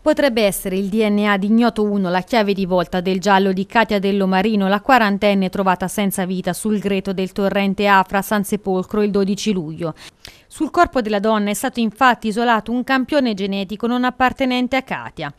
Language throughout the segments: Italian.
Potrebbe essere il DNA di Ignoto 1 la chiave di volta del giallo di Katia Dellomarino, la quarantenne trovata senza vita sul greto del torrente Afra a San Sepolcro il 12 luglio. Sul corpo della donna è stato infatti isolato un campione genetico non appartenente a Katia.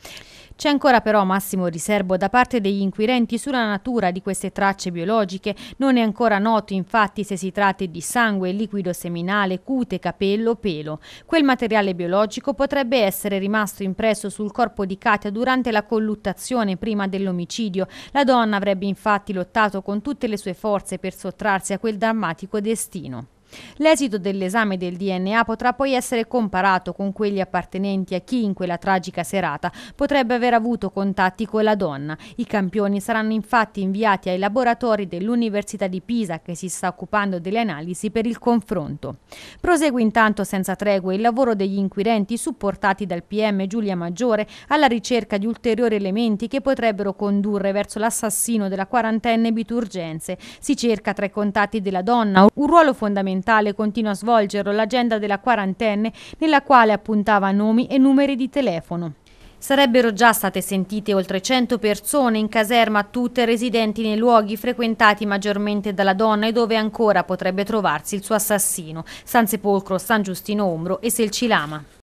C'è ancora però massimo riservo da parte degli inquirenti sulla natura di queste tracce biologiche. Non è ancora noto infatti se si tratti di sangue, liquido seminale, cute, capello, pelo. Quel materiale biologico potrebbe essere rimasto impresso sul corpo di Katia durante la colluttazione prima dell'omicidio. La donna avrebbe infatti lottato con tutte le sue forze per sottrarsi a quel drammatico destino. L'esito dell'esame del DNA potrà poi essere comparato con quelli appartenenti a chi in quella tragica serata potrebbe aver avuto contatti con la donna. I campioni saranno infatti inviati ai laboratori dell'Università di Pisa che si sta occupando delle analisi per il confronto. Prosegue intanto senza tregua il lavoro degli inquirenti supportati dal PM Giulia Maggiore alla ricerca di ulteriori elementi che potrebbero condurre verso l'assassino della quarantenne Biturgenze. Si cerca tra i contatti della donna un ruolo fondamentale Occidentale continua a svolgerlo l'agenda della quarantenne nella quale appuntava nomi e numeri di telefono. Sarebbero già state sentite oltre 100 persone in caserma, tutte residenti nei luoghi frequentati maggiormente dalla donna e dove ancora potrebbe trovarsi il suo assassino, San Sepolcro, San Giustino Ombro e Selcilama.